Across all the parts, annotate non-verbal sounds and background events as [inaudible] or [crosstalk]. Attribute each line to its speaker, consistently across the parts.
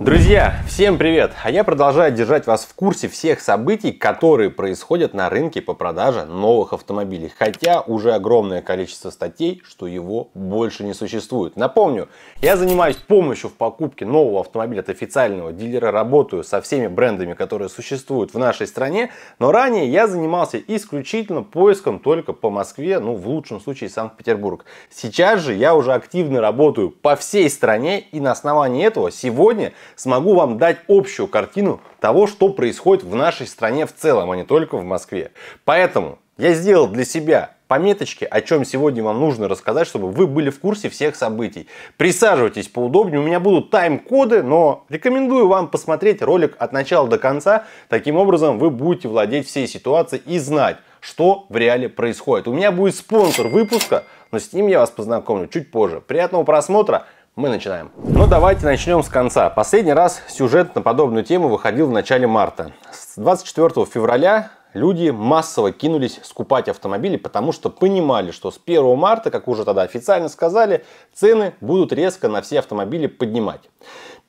Speaker 1: Друзья, всем привет! А я продолжаю держать вас в курсе всех событий, которые происходят на рынке по продаже новых автомобилей. Хотя уже огромное количество статей, что его больше не существует. Напомню, я занимаюсь помощью в покупке нового автомобиля от официального дилера, работаю со всеми брендами, которые существуют в нашей стране, но ранее я занимался исключительно поиском только по Москве, ну в лучшем случае Санкт-Петербург. Сейчас же я уже активно работаю по всей стране и на основании этого сегодня – смогу вам дать общую картину того, что происходит в нашей стране в целом, а не только в Москве. Поэтому я сделал для себя пометочки, о чем сегодня вам нужно рассказать, чтобы вы были в курсе всех событий. Присаживайтесь поудобнее, у меня будут тайм-коды, но рекомендую вам посмотреть ролик от начала до конца. Таким образом вы будете владеть всей ситуацией и знать, что в реале происходит. У меня будет спонсор выпуска, но с ним я вас познакомлю чуть позже. Приятного просмотра! Мы начинаем. Ну давайте начнем с конца. Последний раз сюжет на подобную тему выходил в начале марта. С 24 февраля люди массово кинулись скупать автомобили, потому что понимали, что с 1 марта, как уже тогда официально сказали, цены будут резко на все автомобили поднимать.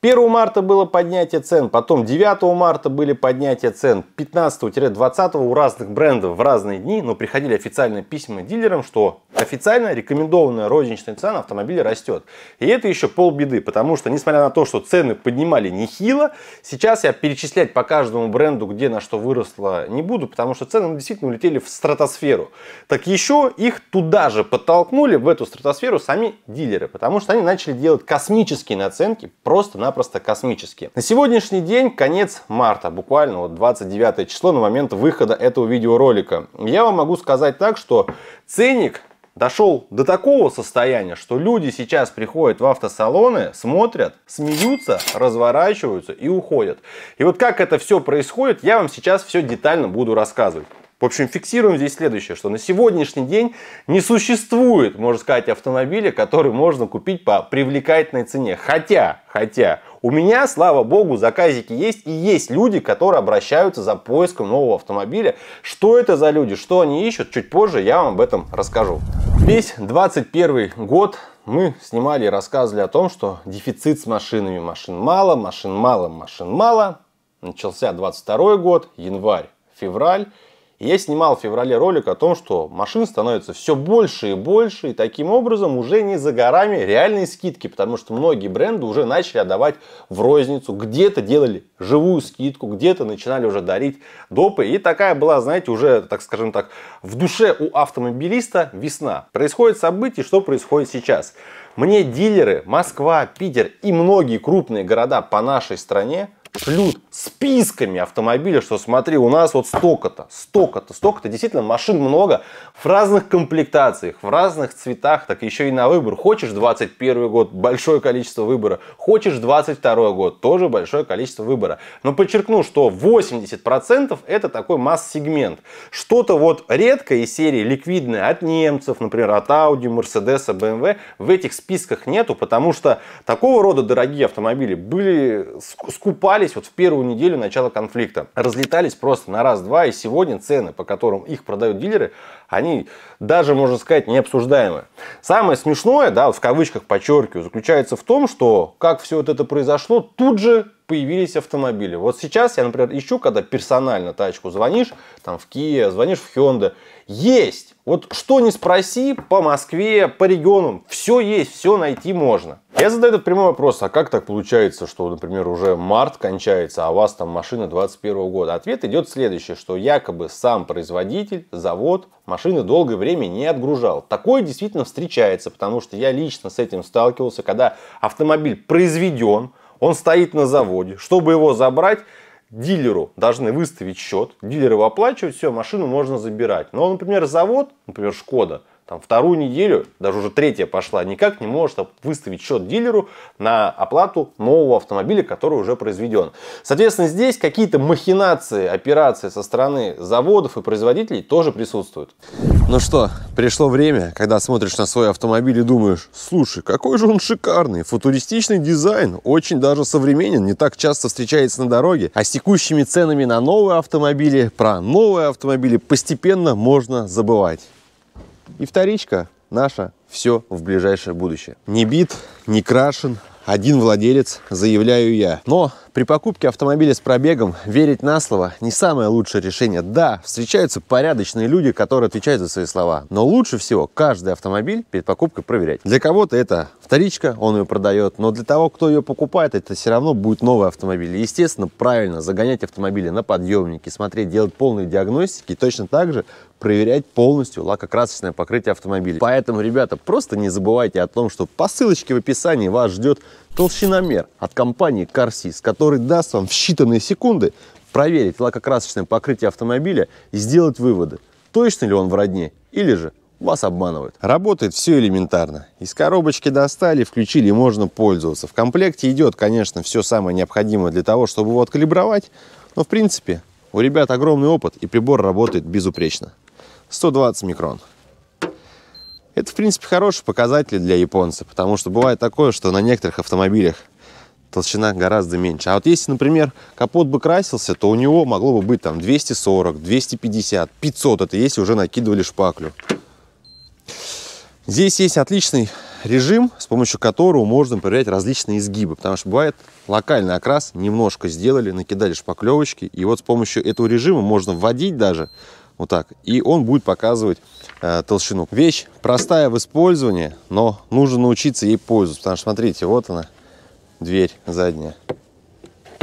Speaker 1: 1 марта было поднятие цен, потом 9 марта были поднятия цен, 15-20 у разных брендов в разные дни, но приходили официальные письма дилерам, что официально рекомендованная розничная цена автомобиля растет. И это еще полбеды, потому что, несмотря на то, что цены поднимали нехило, сейчас я перечислять по каждому бренду, где на что выросло, не буду, потому что цены действительно улетели в стратосферу. Так еще их туда же подтолкнули, в эту стратосферу, сами дилеры, потому что они начали делать космические наценки просто на просто космические. На сегодняшний день конец марта, буквально вот 29 число на момент выхода этого видеоролика. Я вам могу сказать так, что ценник дошел до такого состояния, что люди сейчас приходят в автосалоны, смотрят, смеются, разворачиваются и уходят. И вот как это все происходит, я вам сейчас все детально буду рассказывать. В общем, фиксируем здесь следующее, что на сегодняшний день не существует, можно сказать, автомобиля, который можно купить по привлекательной цене. Хотя, хотя, у меня, слава богу, заказики есть и есть люди, которые обращаются за поиском нового автомобиля. Что это за люди, что они ищут, чуть позже я вам об этом расскажу. Весь 21 год мы снимали и рассказывали о том, что дефицит с машинами. Машин мало, машин мало, машин мало. Начался 22 год, январь, февраль я снимал в феврале ролик о том, что машин становится все больше и больше, и таким образом уже не за горами реальные скидки, потому что многие бренды уже начали отдавать в розницу, где-то делали живую скидку, где-то начинали уже дарить допы. И такая была, знаете, уже, так скажем так, в душе у автомобилиста весна. Происходит событие, что происходит сейчас. Мне дилеры Москва, Питер и многие крупные города по нашей стране – шлют списками автомобилей, что смотри, у нас вот столько-то, столько-то, столько-то. Действительно, машин много в разных комплектациях, в разных цветах, так еще и на выбор. Хочешь 21 год, большое количество выбора. Хочешь 22 год, тоже большое количество выбора. Но подчеркну, что 80% это такой масс-сегмент. Что-то вот редкое из серии ликвидное от немцев, например, от Audi, Mercedes, BMW, в этих списках нету, потому что такого рода дорогие автомобили были скупали разлетались вот в первую неделю начала конфликта. Разлетались просто на раз-два, и сегодня цены, по которым их продают дилеры, они даже, можно сказать, не обсуждаемы. Самое смешное, да, вот в кавычках подчеркиваю, заключается в том, что как все вот это произошло, тут же появились автомобили. Вот сейчас я, например, ищу, когда персонально тачку звонишь, там в Kia, звонишь в Hyundai, есть. Вот что не спроси по Москве, по регионам, все есть, все найти можно. Я задаю этот прямой вопрос, а как так получается, что, например, уже март кончается, а у вас там машина 21 года? Ответ идет следующий, что якобы сам производитель, завод машины долгое время не отгружал. Такое действительно встречается, потому что я лично с этим сталкивался, когда автомобиль произведен, он стоит на заводе. Чтобы его забрать, дилеру должны выставить счет, дилер его оплачивает, все, машину можно забирать. Но, например, завод, например, Шкода, там, вторую неделю, даже уже третья пошла, никак не может выставить счет дилеру на оплату нового автомобиля, который уже произведен. Соответственно, здесь какие-то махинации, операции со стороны заводов и производителей тоже присутствуют. Ну что, пришло время, когда смотришь на свой автомобиль и думаешь, слушай, какой же он шикарный, футуристичный дизайн, очень даже современен, не так часто встречается на дороге. А с текущими ценами на новые автомобили, про новые автомобили постепенно можно забывать. И вторичка наша все в ближайшее будущее. Не бит, не крашен, один владелец, заявляю я. Но при покупке автомобиля с пробегом верить на слово не самое лучшее решение. Да, встречаются порядочные люди, которые отвечают за свои слова, но лучше всего каждый автомобиль перед покупкой проверять. Для кого-то это вторичка, он ее продает, но для того, кто ее покупает, это все равно будет новый автомобиль. И, естественно, правильно загонять автомобили на подъемники, смотреть, делать полные диагностики и точно так же проверять полностью лакокрасочное покрытие автомобиля. Поэтому, ребята, просто не забывайте о том, что по ссылочке в описании вас ждет Толщиномер от компании Carsis, который даст вам в считанные секунды проверить лакокрасочное покрытие автомобиля и сделать выводы, точно ли он в родне или же вас обманывают. Работает все элементарно. Из коробочки достали, включили, и можно пользоваться. В комплекте идет, конечно, все самое необходимое для того, чтобы его откалибровать, но в принципе у ребят огромный опыт и прибор работает безупречно. 120 микрон. Это, в принципе, хороший показатель для японца, потому что бывает такое, что на некоторых автомобилях толщина гораздо меньше. А вот если, например, капот бы красился, то у него могло бы быть там 240, 250, 500, это если уже накидывали шпаклю. Здесь есть отличный режим, с помощью которого можно проверять различные изгибы, потому что бывает локальный окрас, немножко сделали, накидали шпаклевочки, и вот с помощью этого режима можно вводить даже вот так. И он будет показывать э, толщину. Вещь простая в использовании, но нужно научиться ей пользоваться. Потому что, смотрите, вот она, дверь задняя.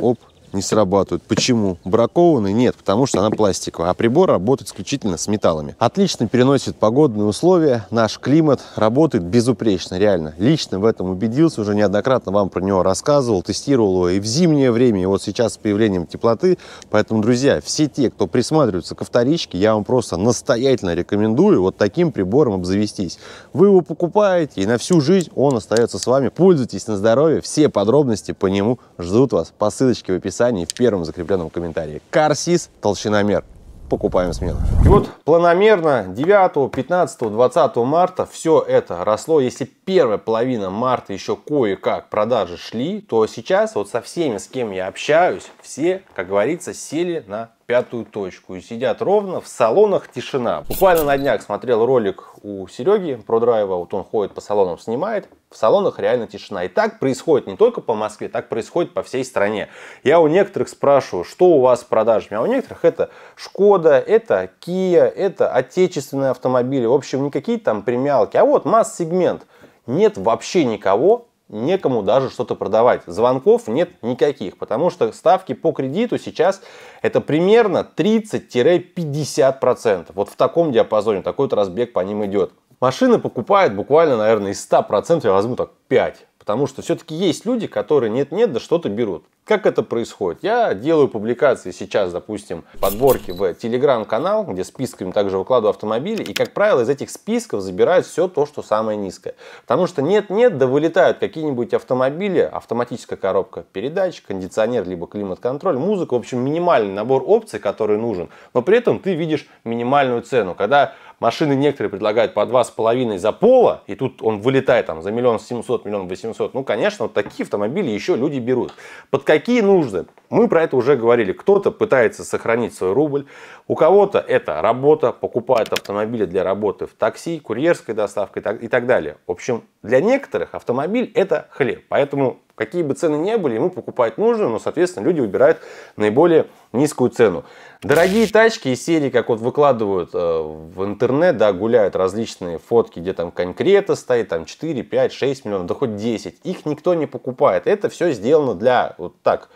Speaker 1: Оп, не срабатывают. Почему? Бракованный? Нет, потому что она пластиковая, а прибор работает исключительно с металлами. Отлично переносит погодные условия, наш климат работает безупречно, реально. Лично в этом убедился, уже неоднократно вам про него рассказывал, тестировал его и в зимнее время, и вот сейчас с появлением теплоты. Поэтому, друзья, все те, кто присматриваются ко вторичке я вам просто настоятельно рекомендую вот таким прибором обзавестись. Вы его покупаете, и на всю жизнь он остается с вами. Пользуйтесь на здоровье, все подробности по нему ждут вас по ссылочке в описании описании, в первом закрепленном комментарии. Карсис толщиномер. Покупаем смену. И вот планомерно 9, 15, 20 марта все это росло. Если первая половина марта еще кое-как продажи шли, то сейчас вот со всеми, с кем я общаюсь, все, как говорится, сели на пятую точку и сидят ровно, в салонах тишина. Буквально на днях смотрел ролик у Сереги про драйва, вот он ходит по салонам, снимает, в салонах реально тишина. И так происходит не только по Москве, так происходит по всей стране. Я у некоторых спрашиваю, что у вас с продажами, а у некоторых это Шкода, это Kia, это отечественные автомобили, в общем, не какие-то там премиалки, а вот масс-сегмент. Нет вообще никого, некому даже что-то продавать. Звонков нет никаких, потому что ставки по кредиту сейчас это примерно 30-50%. Вот в таком диапазоне такой вот разбег по ним идет. Машины покупают буквально, наверное, из 100%, я возьму так 5. Потому что все-таки есть люди, которые нет-нет, да что-то берут. Как это происходит? Я делаю публикации сейчас, допустим, подборки в телеграм-канал, где списками также выкладываю автомобили, и, как правило, из этих списков забирают все то, что самое низкое. Потому что нет-нет, да вылетают какие-нибудь автомобили, автоматическая коробка передач, кондиционер, либо климат-контроль, музыка, в общем, минимальный набор опций, который нужен, но при этом ты видишь минимальную цену. Когда Машины некоторые предлагают по два с половиной за пола, и тут он вылетает там за миллион семьсот миллион восемьсот. Ну, конечно, вот такие автомобили еще люди берут. Под какие нужды? Мы про это уже говорили. Кто-то пытается сохранить свой рубль, у кого-то это работа, покупает автомобили для работы в такси, курьерской доставкой и так далее. В общем, для некоторых автомобиль это хлеб. Поэтому Какие бы цены ни были, ему покупать нужно, но, соответственно, люди выбирают наиболее низкую цену. Дорогие тачки из серии, как вот выкладывают э, в интернет, да, гуляют различные фотки, где там конкретно стоит, там 4, 5, 6 миллионов, да хоть 10. Их никто не покупает. Это все сделано для вот так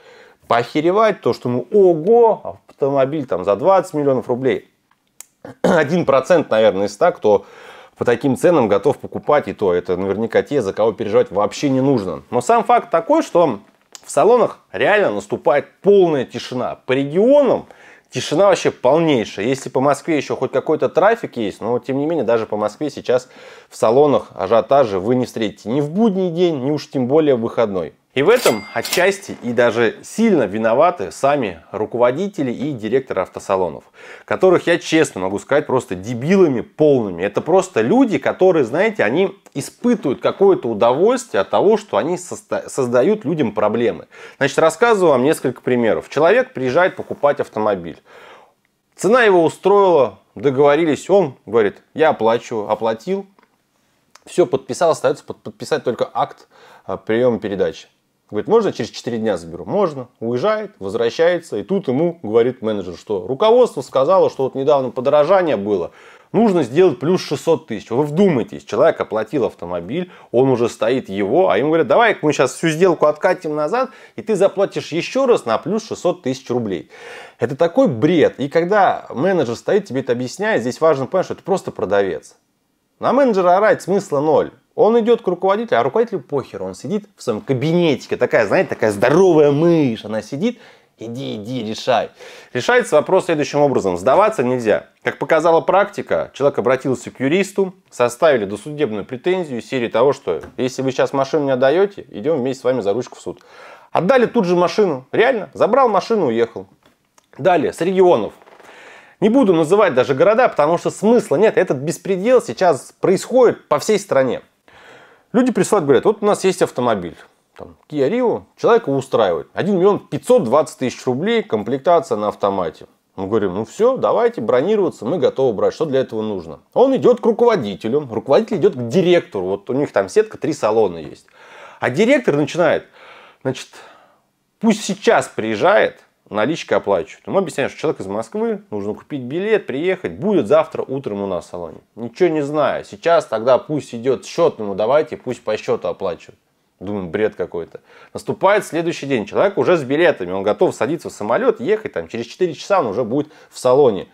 Speaker 1: похеревать, то, что ну ого, автомобиль там за 20 миллионов рублей. 1% [clears throat] наверное из 100, кто по таким ценам готов покупать, и то это наверняка те, за кого переживать вообще не нужно. Но сам факт такой, что в салонах реально наступает полная тишина. По регионам тишина вообще полнейшая. Если по Москве еще хоть какой-то трафик есть, но тем не менее даже по Москве сейчас в салонах ажиотажа вы не встретите ни в будний день, ни уж тем более в выходной. И в этом отчасти и даже сильно виноваты сами руководители и директоры автосалонов, которых я честно могу сказать просто дебилами полными. Это просто люди, которые, знаете, они испытывают какое-то удовольствие от того, что они создают людям проблемы. Значит, рассказываю вам несколько примеров. Человек приезжает покупать автомобиль. Цена его устроила, договорились, он говорит, я оплачиваю, оплатил, все подписал, остается подписать только акт э, приема передачи. Говорит, можно через 4 дня заберу? Можно. Уезжает, возвращается, и тут ему говорит менеджер, что руководство сказало, что вот недавно подорожание было, нужно сделать плюс 600 тысяч. Вы вдумайтесь, человек оплатил автомобиль, он уже стоит его, а им говорят, давай мы сейчас всю сделку откатим назад, и ты заплатишь еще раз на плюс 600 тысяч рублей. Это такой бред. И когда менеджер стоит, тебе это объясняет, здесь важно понять, что это просто продавец. На менеджера орать смысла ноль. Он идет к руководителю, а руководитель похер, он сидит в своем кабинетике, такая, знаете, такая здоровая мышь, она сидит, иди, иди, решай. Решается вопрос следующим образом, сдаваться нельзя. Как показала практика, человек обратился к юристу, составили досудебную претензию в серии того, что если вы сейчас машину не отдаете, идем вместе с вами за ручку в суд. Отдали тут же машину, реально, забрал машину, уехал. Далее, с регионов. Не буду называть даже города, потому что смысла нет. Этот беспредел сейчас происходит по всей стране. Люди присылают, говорят, вот у нас есть автомобиль, там, Kia Rio, человека устраивает. 1 миллион 520 тысяч рублей, комплектация на автомате. Мы говорим, ну все, давайте бронироваться, мы готовы брать, что для этого нужно. Он идет к руководителю, руководитель идет к директору, вот у них там сетка, три салона есть. А директор начинает, значит, пусть сейчас приезжает, наличкой оплачивают. Мы объясняем, что человек из Москвы, нужно купить билет, приехать, будет завтра утром у нас в салоне. Ничего не знаю. Сейчас тогда пусть идет счетному, давайте, пусть по счету оплачивают. Думаю, бред какой-то. Наступает следующий день. Человек уже с билетами. Он готов садиться в самолет, ехать. Там, через 4 часа он уже будет в салоне.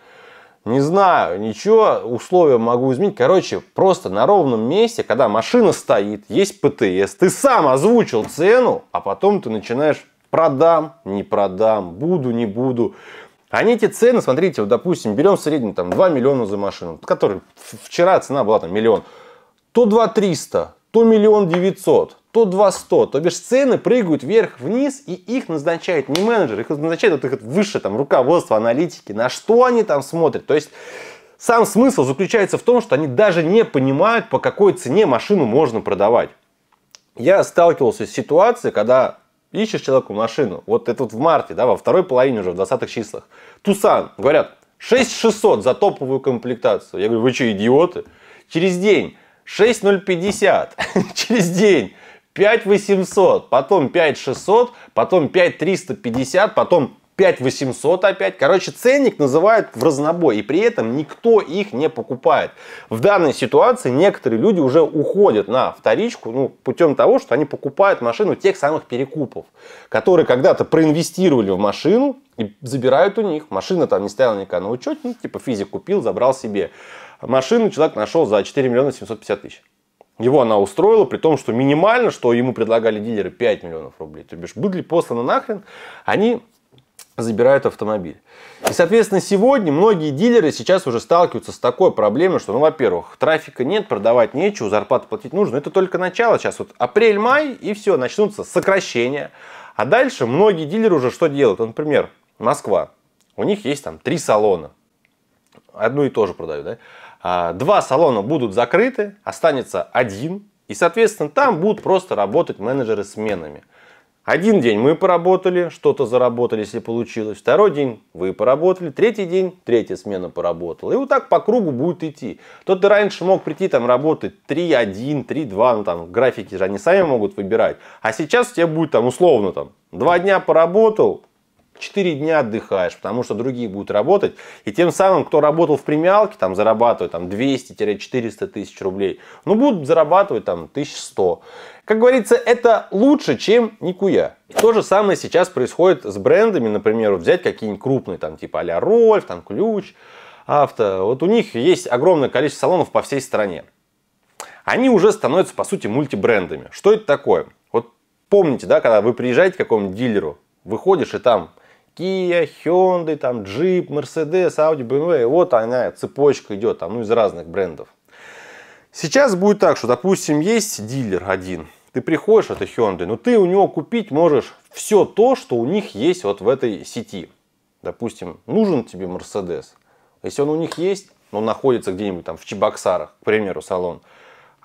Speaker 1: Не знаю, ничего, условия могу изменить. Короче, просто на ровном месте, когда машина стоит, есть ПТС, ты сам озвучил цену, а потом ты начинаешь Продам, не продам, буду, не буду. Они эти цены, смотрите, вот, допустим, берем среднюю там 2 миллиона за машину, который вчера цена была там миллион. То 2 300, то миллион 900, то 2 100. То бишь цены прыгают вверх-вниз, и их назначает не менеджер, их назначает вот их высшее там руководство, аналитики, на что они там смотрят. То есть сам смысл заключается в том, что они даже не понимают, по какой цене машину можно продавать. Я сталкивался с ситуацией, когда Ищешь человеку машину. Вот это вот в марте, да, во второй половине уже, в 20-х числах. Тусан, говорят, 6600 за топовую комплектацию. Я говорю, вы что, идиоты? Через день 6050, [laughs] через день 5800, потом 5600, потом 5350, потом 5800 опять. Короче, ценник называют в разнобой, и при этом никто их не покупает. В данной ситуации некоторые люди уже уходят на вторичку ну, путем того, что они покупают машину тех самых перекупов, которые когда-то проинвестировали в машину и забирают у них. Машина там не стояла никак на учете, ну, типа физик купил, забрал себе. Машину человек нашел за 4 миллиона 750 тысяч. Его она устроила, при том, что минимально, что ему предлагали дилеры 5 миллионов рублей. То бишь, были посланы нахрен, они забирают автомобиль. И, соответственно, сегодня многие дилеры сейчас уже сталкиваются с такой проблемой, что, ну, во-первых, трафика нет, продавать нечего, зарплату платить нужно. Это только начало. Сейчас вот апрель-май, и все, начнутся сокращения. А дальше многие дилеры уже что делают? Например, Москва. У них есть там три салона. Одну и то же продают, да? А, два салона будут закрыты, останется один. И, соответственно, там будут просто работать менеджеры сменами. менами. Один день мы поработали, что-то заработали, если получилось. Второй день вы поработали. Третий день, третья смена поработала. И вот так по кругу будет идти. Тот ты раньше мог прийти там работать 3-1, 3-2, ну там графики же они сами могут выбирать. А сейчас тебе будет там условно там два дня поработал, 4 дня отдыхаешь, потому что другие будут работать. И тем самым, кто работал в премиалке, там зарабатывает там 200-400 тысяч рублей, ну будут зарабатывать там 1100. Как говорится, это лучше, чем никуя. То же самое сейчас происходит с брендами, например, взять какие-нибудь крупные, там типа а-ля Рольф, там Ключ, Авто. Вот у них есть огромное количество салонов по всей стране. Они уже становятся, по сути, мультибрендами. Что это такое? Вот помните, да, когда вы приезжаете к какому-нибудь дилеру, выходишь и там Kia, Hyundai, там Jeep, Mercedes, Audi, BMW. Вот она, цепочка идет там, ну, из разных брендов. Сейчас будет так, что, допустим, есть дилер один, ты приходишь, это Hyundai, но ты у него купить можешь все то, что у них есть вот в этой сети. Допустим, нужен тебе Mercedes. Если он у них есть, но находится где-нибудь там в Чебоксарах, к примеру, салон –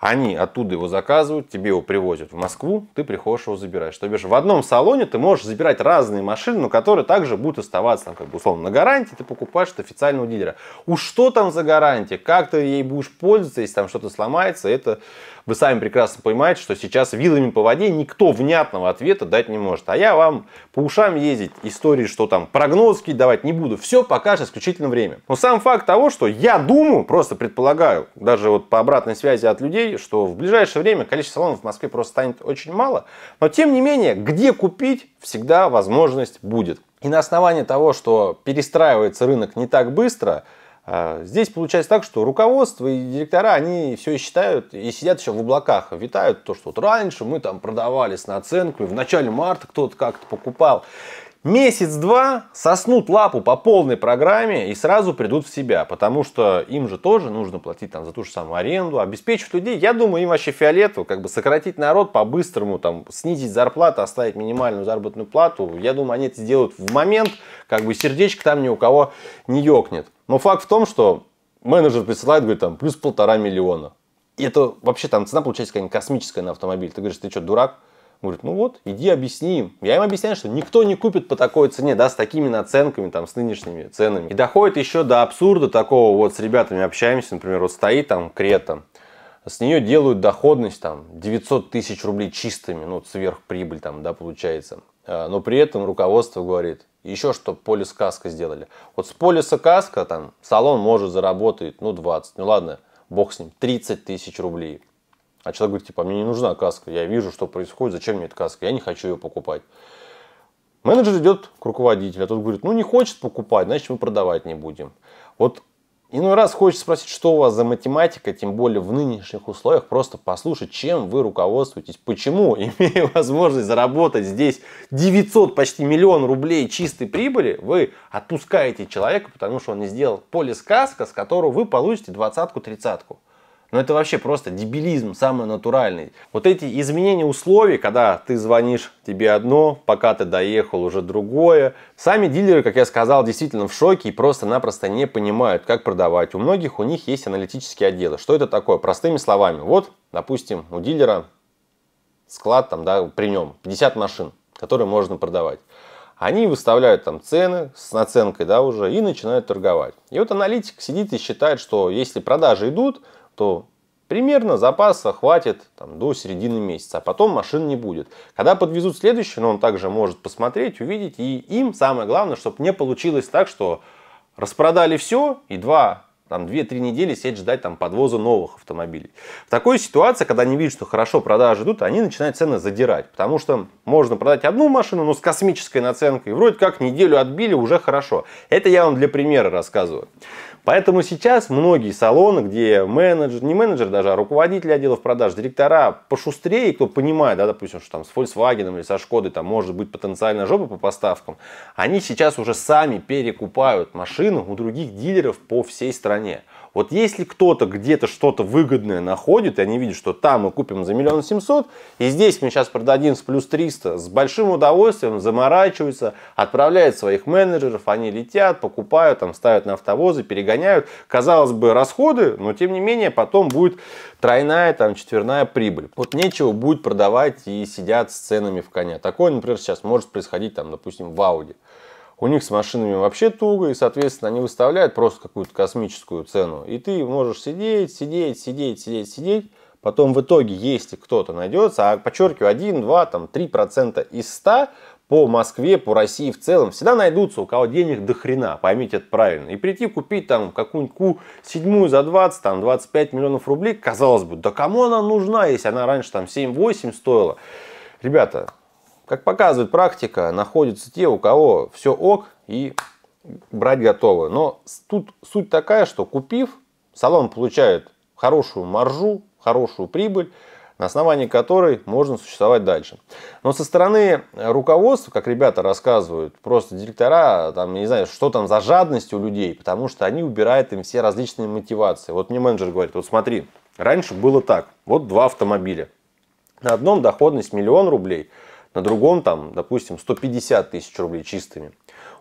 Speaker 1: они оттуда его заказывают, тебе его привозят в Москву, ты приходишь его забираешь. То бишь в одном салоне ты можешь забирать разные машины, но которые также будут оставаться, там, как бы, условно, на гарантии, ты покупаешь от официального дилера. У что там за гарантия, как ты ей будешь пользоваться, если там что-то сломается, это вы сами прекрасно понимаете, что сейчас вилами по воде никто внятного ответа дать не может. А я вам по ушам ездить истории, что там прогнозки давать не буду. Все покажет исключительно время. Но сам факт того, что я думаю, просто предполагаю, даже вот по обратной связи от людей, что в ближайшее время количество салонов в Москве просто станет очень мало. Но тем не менее, где купить, всегда возможность будет. И на основании того, что перестраивается рынок не так быстро, э, Здесь получается так, что руководство и директора, они все считают и сидят еще в облаках, витают то, что вот раньше мы там продавали с наценками, в начале марта кто-то как-то покупал. Месяц-два соснут лапу по полной программе и сразу придут в себя, потому что им же тоже нужно платить там, за ту же самую аренду, обеспечить людей. Я думаю, им вообще фиолетово, как бы сократить народ по-быстрому, там, снизить зарплату, оставить минимальную заработную плату. Я думаю, они это сделают в момент, как бы сердечко там ни у кого не ёкнет. Но факт в том, что менеджер присылает, говорит, там, плюс полтора миллиона. И это вообще там цена получается какая-нибудь космическая на автомобиль. Ты говоришь, ты что, дурак? Говорит, ну вот, иди объясни им. Я им объясняю, что никто не купит по такой цене, да, с такими наценками, там, с нынешними ценами. И доходит еще до абсурда такого, вот с ребятами общаемся, например, вот стоит там Крета, с нее делают доходность там 900 тысяч рублей чистыми, ну, сверхприбыль там, да, получается. А, но при этом руководство говорит, еще что полис каска сделали. Вот с полиса каска там салон может заработать, ну, 20, ну ладно, бог с ним, 30 тысяч рублей. А человек говорит, типа, мне не нужна каска, я вижу, что происходит, зачем мне эта каска, я не хочу ее покупать. Менеджер идет к руководителю, а тот говорит, ну не хочет покупать, значит мы продавать не будем. Вот иной раз хочется спросить, что у вас за математика, тем более в нынешних условиях, просто послушать, чем вы руководствуетесь, почему, [laughs] имея возможность заработать здесь 900, почти миллион рублей чистой прибыли, вы отпускаете человека, потому что он не сделал полис каска, с которого вы получите двадцатку-тридцатку. Но ну, это вообще просто дебилизм самый натуральный. Вот эти изменения условий, когда ты звонишь, тебе одно, пока ты доехал, уже другое. Сами дилеры, как я сказал, действительно в шоке и просто-напросто не понимают, как продавать. У многих у них есть аналитические отделы. Что это такое? Простыми словами. Вот, допустим, у дилера склад там, да, при нем 50 машин, которые можно продавать. Они выставляют там цены с наценкой, да, уже, и начинают торговать. И вот аналитик сидит и считает, что если продажи идут, то примерно запаса хватит там, до середины месяца, а потом машин не будет. Когда подвезут следующий, но ну, он также может посмотреть, увидеть, и им самое главное, чтобы не получилось так, что распродали все, и два там 2-3 недели сидеть ждать там подвоза новых автомобилей. В такой ситуации, когда они видят, что хорошо продажи идут, они начинают цены задирать, потому что можно продать одну машину, но с космической наценкой, и вроде как неделю отбили, уже хорошо. Это я вам для примера рассказываю. Поэтому сейчас многие салоны, где менеджер, не менеджер даже, а руководители отделов продаж, директора пошустрее, кто понимает, да, допустим, что там с Volkswagen или со Шкодой там может быть потенциально жопа по поставкам, они сейчас уже сами перекупают машину у других дилеров по всей стране. Вот если кто-то где-то что-то выгодное находит, и они видят, что там мы купим за миллион семьсот, и здесь мы сейчас продадим с плюс 300, с большим удовольствием заморачиваются, отправляют своих менеджеров, они летят, покупают, там ставят на автовозы, перегоняют. Казалось бы, расходы, но тем не менее потом будет тройная, там четверная прибыль. Вот нечего будет продавать и сидят с ценами в коня. Такое, например, сейчас может происходить, там, допустим, в Audi у них с машинами вообще туго, и, соответственно, они выставляют просто какую-то космическую цену. И ты можешь сидеть, сидеть, сидеть, сидеть, сидеть. Потом в итоге, если кто-то найдется, а подчеркиваю, 1, 2, там, 3% из 100 по Москве, по России в целом, всегда найдутся, у кого денег до хрена, поймите это правильно. И прийти купить там какую-нибудь Q7 за 20, там 25 миллионов рублей, казалось бы, да кому она нужна, если она раньше там 7-8 стоила. Ребята, как показывает практика, находятся те, у кого все ок и брать готовы. Но тут суть такая, что купив, салон получает хорошую маржу, хорошую прибыль, на основании которой можно существовать дальше. Но со стороны руководства, как ребята рассказывают, просто директора, там, не знаю, что там за жадность у людей, потому что они убирают им все различные мотивации. Вот мне менеджер говорит, вот смотри, раньше было так, вот два автомобиля. На одном доходность миллион рублей – на другом там, допустим, 150 тысяч рублей чистыми.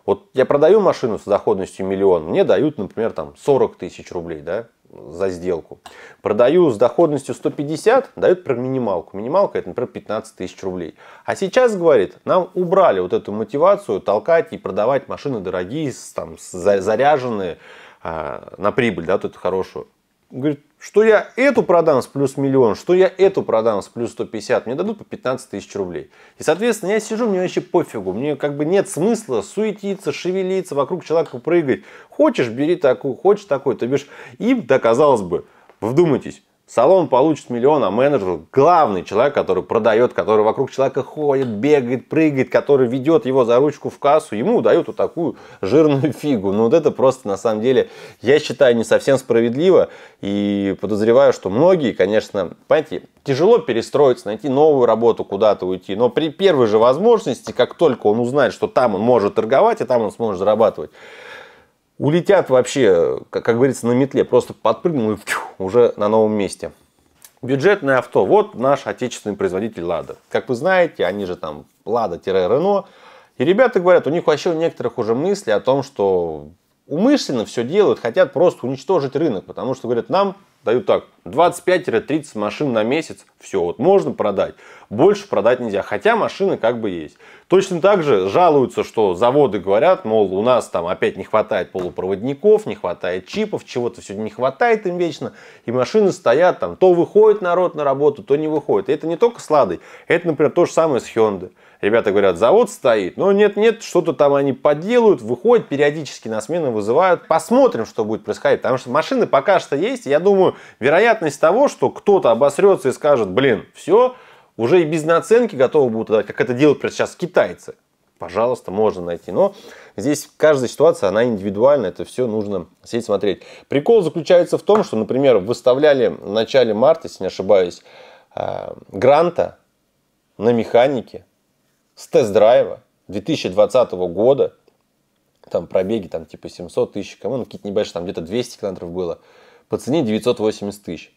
Speaker 1: Вот я продаю машину с доходностью миллион, мне дают, например, там 40 тысяч рублей, да, за сделку. Продаю с доходностью 150, дают про минималку. Минималка это, например, 15 тысяч рублей. А сейчас, говорит, нам убрали вот эту мотивацию толкать и продавать машины дорогие, там, заряженные э, на прибыль, да, тут хорошую. Говорит, что я эту продам с плюс миллион, что я эту продам с плюс 150, мне дадут по 15 тысяч рублей. И, соответственно, я сижу, мне вообще пофигу, мне как бы нет смысла суетиться, шевелиться, вокруг человека прыгать. Хочешь, бери такую, хочешь такой, То бишь, и, да, казалось бы, вдумайтесь, салон получит миллион, а менеджер – главный человек, который продает, который вокруг человека ходит, бегает, прыгает, который ведет его за ручку в кассу, ему дают вот такую жирную [laughs] фигу. Но ну, вот это просто, на самом деле, я считаю, не совсем справедливо. И подозреваю, что многие, конечно, понимаете, тяжело перестроиться, найти новую работу, куда-то уйти. Но при первой же возможности, как только он узнает, что там он может торговать, и там он сможет зарабатывать, улетят вообще, как, как говорится, на метле. Просто подпрыгнул и фью, уже на новом месте. Бюджетное авто. Вот наш отечественный производитель «Лада». Как вы знаете, они же там «Лада-Рено». И ребята говорят, у них вообще у некоторых уже мысли о том, что умышленно все делают, хотят просто уничтожить рынок, потому что, говорят, нам дают так, 25-30 машин на месяц, все, вот можно продать. Больше продать нельзя, хотя машины как бы есть. Точно так же жалуются, что заводы говорят, мол, у нас там опять не хватает полупроводников, не хватает чипов, чего-то все не хватает им вечно, и машины стоят там, то выходит народ на работу, то не выходит. И это не только с Ладой, это, например, то же самое с Hyundai. Ребята говорят, завод стоит, но ну, нет-нет, что-то там они подделают, выходят периодически на смену, вызывают. Посмотрим, что будет происходить, потому что машины пока что есть. Я думаю, вероятность того, что кто-то обосрется и скажет, блин, все, уже и без наценки готовы будут давать, как это делают сейчас китайцы. Пожалуйста, можно найти. Но здесь каждая ситуация, она индивидуальна, это все нужно сидеть смотреть. Прикол заключается в том, что, например, выставляли в начале марта, если не ошибаюсь, э, гранта на механике с тест-драйва 2020 года, там пробеги там типа 700 тысяч кому ну какие-то небольшие, там где-то 200 километров было, по цене 980 тысяч.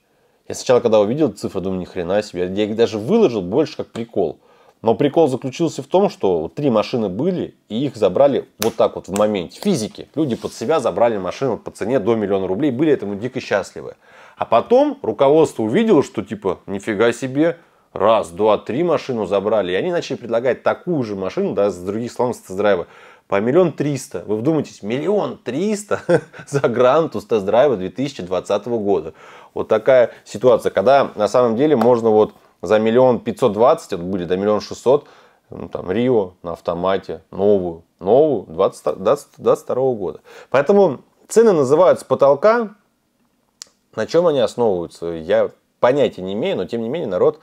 Speaker 1: Я сначала, когда увидел цифры, думаю, ни хрена себе. Я их даже выложил больше как прикол. Но прикол заключился в том, что три машины были, и их забрали вот так вот в моменте. Физики. Люди под себя забрали машину по цене до миллиона рублей, были этому дико счастливы. А потом руководство увидело, что типа, нифига себе, раз, два, три машину забрали, и они начали предлагать такую же машину, да, с других салонов с тест-драйва, по миллион триста. Вы вдумайтесь, миллион триста [laughs] за гранту с тест-драйва 2020 года. Вот такая ситуация, когда на самом деле можно вот за миллион пятьсот двадцать, это будет до миллион шестьсот, ну, там, Рио на автомате, новую, новую 20, 20, года. Поэтому цены называются с потолка, на чем они основываются, я понятия не имею, но тем не менее народ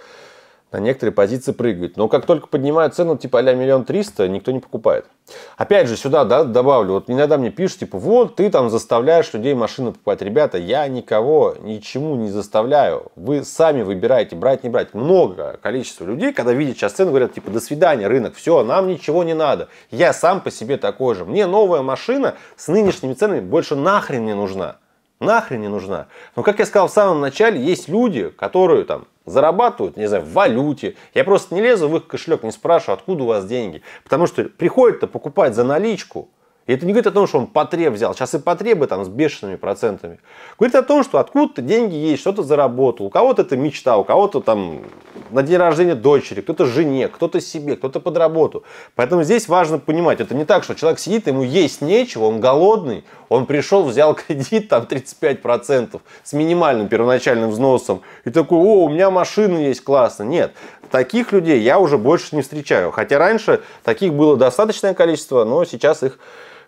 Speaker 1: на некоторые позиции прыгают. Но как только поднимают цену типа а-ля миллион триста, никто не покупает. Опять же, сюда да, добавлю, вот иногда мне пишут, типа, вот ты там заставляешь людей машину покупать. Ребята, я никого ничему не заставляю. Вы сами выбираете, брать, не брать. Много количество людей, когда видят сейчас цену, говорят, типа, до свидания, рынок, все, нам ничего не надо. Я сам по себе такой же. Мне новая машина с нынешними ценами больше нахрен не нужна. Нахрен не нужна. Но, как я сказал в самом начале, есть люди, которые там зарабатывают, не знаю, в валюте. Я просто не лезу в их кошелек, не спрашиваю, откуда у вас деньги. Потому что приходят-то покупать за наличку – и это не говорит о том, что он потреб взял. Сейчас и потребы там с бешеными процентами. Говорит о том, что откуда-то деньги есть, что-то заработал. У кого-то это мечта, у кого-то там на день рождения дочери, кто-то жене, кто-то себе, кто-то под работу. Поэтому здесь важно понимать, это не так, что человек сидит, ему есть нечего, он голодный, он пришел, взял [laughs] кредит там 35% с минимальным первоначальным взносом и такой, о, у меня машина есть, классно. Нет, таких людей я уже больше не встречаю. Хотя раньше таких было достаточное количество, но сейчас их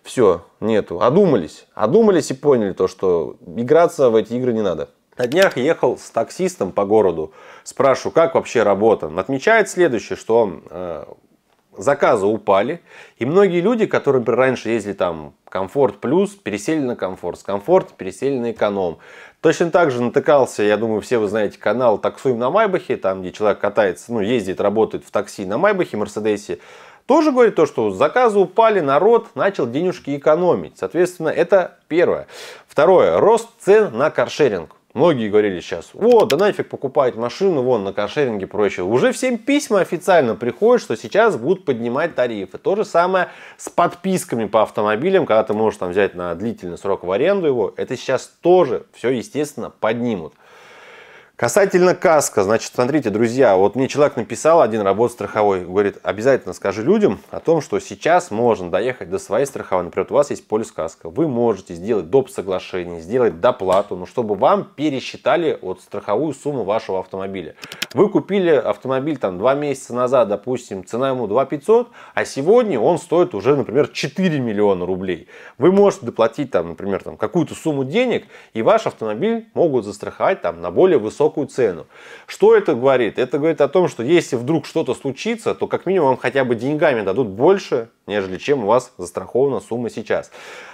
Speaker 1: все, нету. Одумались. Одумались и поняли то, что играться в эти игры не надо. На днях ехал с таксистом по городу. Спрашиваю, как вообще работа? Отмечает следующее, что э, заказы упали. И многие люди, которые раньше ездили там комфорт плюс, пересели на комфорт. С комфорт пересели на эконом. Точно так же натыкался, я думаю, все вы знаете канал «Таксуем на Майбахе», там, где человек катается, ну, ездит, работает в такси на Майбахе, Мерседесе тоже говорит то, что заказы упали, народ начал денежки экономить. Соответственно, это первое. Второе. Рост цен на каршеринг. Многие говорили сейчас, о, да нафиг покупать машину, вон, на каршеринге проще. Уже всем письма официально приходят, что сейчас будут поднимать тарифы. То же самое с подписками по автомобилям, когда ты можешь там взять на длительный срок в аренду его, это сейчас тоже все, естественно, поднимут. Касательно каска, значит, смотрите, друзья, вот мне человек написал, один работ страховой, говорит, обязательно скажи людям о том, что сейчас можно доехать до своей страховой, например, у вас есть полис каска, вы можете сделать доп. соглашение, сделать доплату, но чтобы вам пересчитали вот страховую сумму вашего автомобиля. Вы купили автомобиль там два месяца назад, допустим, цена ему 2 500, а сегодня он стоит уже, например, 4 миллиона рублей. Вы можете доплатить там, например, там какую-то сумму денег, и ваш автомобиль могут застраховать там на более высокую высокую цену. Что это говорит? Это говорит о том, что если вдруг что-то случится, то как минимум вам хотя бы деньгами дадут больше, нежели чем у вас застрахована сумма сейчас.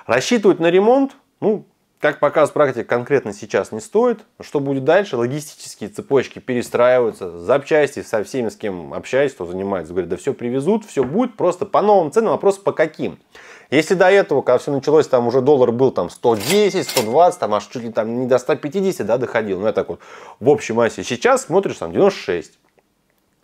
Speaker 1: Рассчитывать на ремонт, ну, как показывает практика, конкретно сейчас не стоит. Что будет дальше? Логистические цепочки перестраиваются, запчасти со всеми, с кем общаюсь, кто занимается, говорит, да все привезут, все будет, просто по новым ценам, а просто по каким. Если до этого, когда все началось, там уже доллар был там 110, 120, там аж чуть ли там не до 150 да, доходил, ну я так вот в общей массе. Сейчас смотришь там 96.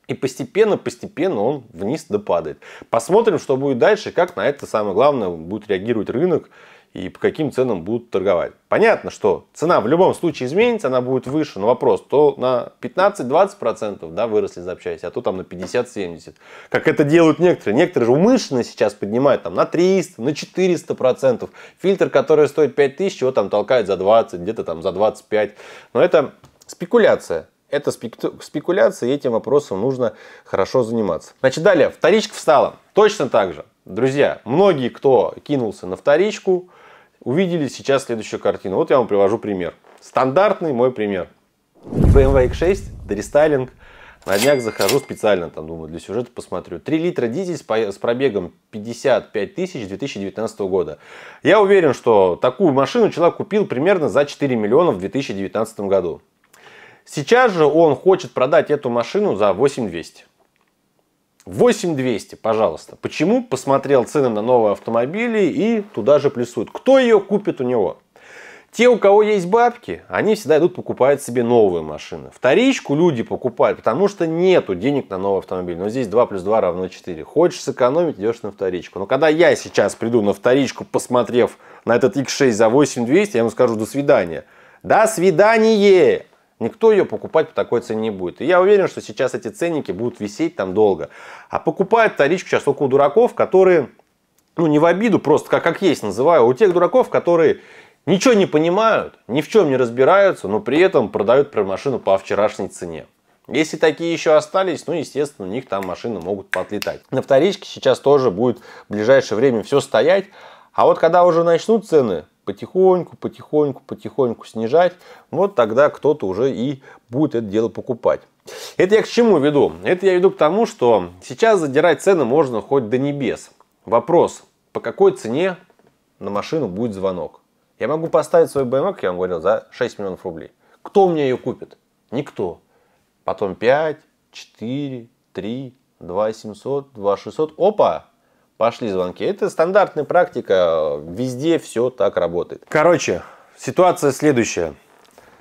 Speaker 1: И постепенно, постепенно он вниз допадает. Посмотрим, что будет дальше, как на это самое главное будет реагировать рынок и по каким ценам будут торговать. Понятно, что цена в любом случае изменится, она будет выше, но вопрос, то на 15-20% да, выросли запчасти, а то там на 50-70%. Как это делают некоторые. Некоторые же умышленно сейчас поднимают там на 300, на 400%. Фильтр, который стоит 5000, его там толкают за 20, где-то там за 25. Но это спекуляция. Это спекуляция, и этим вопросом нужно хорошо заниматься. Значит, далее, вторичка встала. Точно так же. Друзья, многие, кто кинулся на вторичку, увидели сейчас следующую картину. Вот я вам привожу пример. Стандартный мой пример. BMW X6, рестайлинг. На днях захожу специально, там, думаю, для сюжета посмотрю. 3 литра дизель с пробегом 55 тысяч 2019 года. Я уверен, что такую машину человек купил примерно за 4 миллиона в 2019 году. Сейчас же он хочет продать эту машину за 8200. 8200, пожалуйста. Почему? Посмотрел цены на новые автомобили и туда же плюсуют. Кто ее купит у него? Те, у кого есть бабки, они всегда идут покупают себе новые машины. Вторичку люди покупают, потому что нету денег на новый автомобиль. Но здесь 2 плюс 2 равно 4. Хочешь сэкономить, идешь на вторичку. Но когда я сейчас приду на вторичку, посмотрев на этот X6 за 8200, я ему скажу до свидания. До свидания! Никто ее покупать по такой цене не будет. И я уверен, что сейчас эти ценники будут висеть там долго. А покупают вторичку сейчас около дураков, которые, ну не в обиду, просто как, как есть называю, у тех дураков, которые ничего не понимают, ни в чем не разбираются, но при этом продают про машину по вчерашней цене. Если такие еще остались, ну, естественно, у них там машины могут подлетать. На вторичке сейчас тоже будет в ближайшее время все стоять. А вот когда уже начнут цены потихоньку, потихоньку, потихоньку снижать, вот тогда кто-то уже и будет это дело покупать. Это я к чему веду? Это я веду к тому, что сейчас задирать цены можно хоть до небес. Вопрос, по какой цене на машину будет звонок? Я могу поставить свой BMW, как я вам говорил, за 6 миллионов рублей. Кто мне ее купит? Никто. Потом 5, 4, 3, 2 700, 2 600. Опа! пошли звонки. Это стандартная практика, везде все так работает. Короче, ситуация следующая.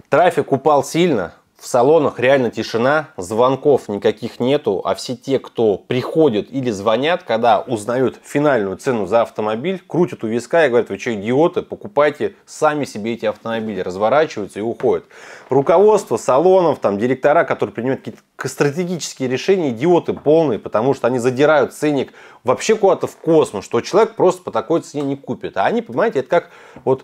Speaker 1: Трафик упал сильно, в салонах реально тишина, звонков никаких нету, а все те, кто приходят или звонят, когда узнают финальную цену за автомобиль, крутят у виска и говорят, вы что, идиоты, покупайте сами себе эти автомобили, разворачиваются и уходят. Руководство салонов, там, директора, которые принимают какие-то стратегические решения, идиоты полные, потому что они задирают ценник вообще куда-то в космос, что человек просто по такой цене не купит. А они, понимаете, это как вот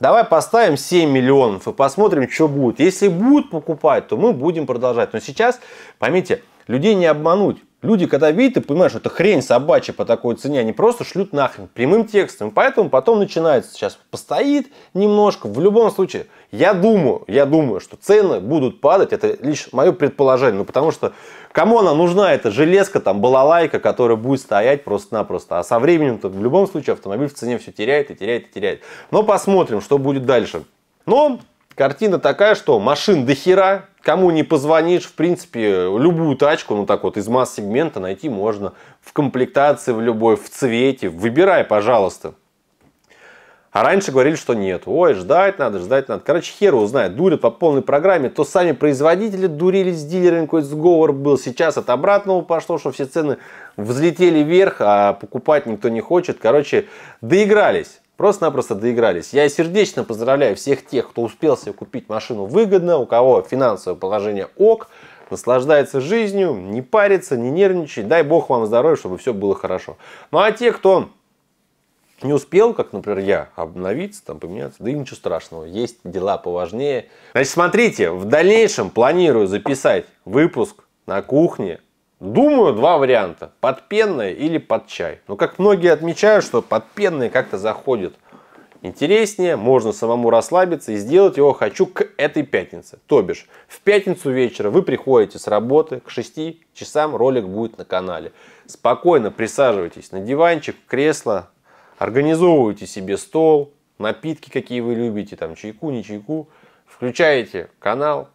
Speaker 1: Давай поставим 7 миллионов и посмотрим, что будет. Если будут покупать, то мы будем продолжать. Но сейчас, поймите, людей не обмануть. Люди, когда видят и понимают, что это хрень собачья по такой цене, они просто шлют нахрен прямым текстом. поэтому потом начинается сейчас постоит немножко. В любом случае, я думаю, я думаю, что цены будут падать. Это лишь мое предположение. Ну, потому что Кому она нужна, эта железка, там, балалайка, которая будет стоять просто-напросто. А со временем-то в любом случае автомобиль в цене все теряет и теряет и теряет. Но посмотрим, что будет дальше. Но картина такая, что машин до хера, кому не позвонишь, в принципе, любую тачку, ну так вот, из масс-сегмента найти можно в комплектации в любой, в цвете, выбирай, пожалуйста. А раньше говорили, что нет. Ой, ждать надо, ждать надо. Короче, хер узнает. Дурят по полной программе. То сами производители дурили с дилерами, какой-то сговор был. Сейчас от обратного пошло, что все цены взлетели вверх, а покупать никто не хочет. Короче, доигрались. Просто-напросто доигрались. Я сердечно поздравляю всех тех, кто успел себе купить машину выгодно, у кого финансовое положение ок, наслаждается жизнью, не парится, не нервничает. Дай бог вам здоровья, чтобы все было хорошо. Ну а те, кто не успел, как, например, я, обновиться, там, поменяться, да и ничего страшного, есть дела поважнее. Значит, смотрите, в дальнейшем планирую записать выпуск на кухне. Думаю, два варианта, под пенное или под чай. Но как многие отмечают, что под пенное как-то заходит интереснее, можно самому расслабиться и сделать его хочу к этой пятнице. То бишь, в пятницу вечера вы приходите с работы, к 6 часам ролик будет на канале. Спокойно присаживайтесь на диванчик, кресло, Организовываете себе стол, напитки, какие вы любите, там чайку, не чайку, включаете канал,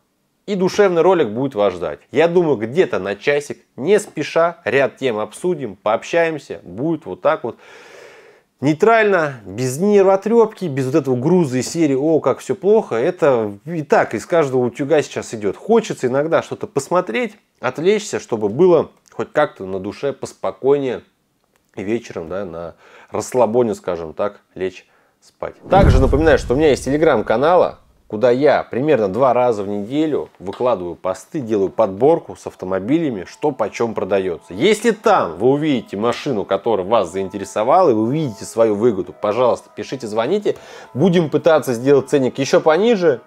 Speaker 1: и душевный ролик будет вас ждать. Я думаю, где-то на часик, не спеша, ряд тем обсудим, пообщаемся, будет вот так вот. Нейтрально, без нервотрепки, без вот этого груза из серии «О, как все плохо», это и так из каждого утюга сейчас идет. Хочется иногда что-то посмотреть, отвлечься, чтобы было хоть как-то на душе поспокойнее, и вечером да, на расслабоне, скажем так, лечь спать. Также напоминаю, что у меня есть телеграм-канала, куда я примерно два раза в неделю выкладываю посты, делаю подборку с автомобилями, что почем продается. Если там вы увидите машину, которая вас заинтересовала, и вы увидите свою выгоду, пожалуйста, пишите, звоните. Будем пытаться сделать ценник еще пониже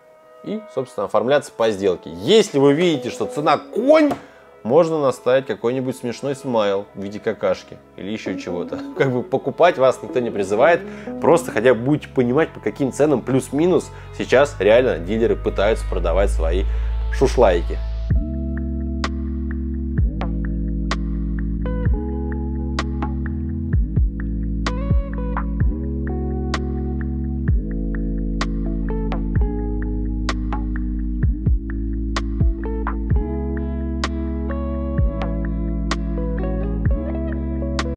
Speaker 1: и, собственно, оформляться по сделке. Если вы видите, что цена конь, можно наставить какой-нибудь смешной смайл в виде какашки или еще чего-то. [laughs] Как бы покупать вас никто не призывает, просто хотя бы будете понимать, по каким ценам плюс-минус сейчас реально дилеры пытаются продавать свои шушлайки.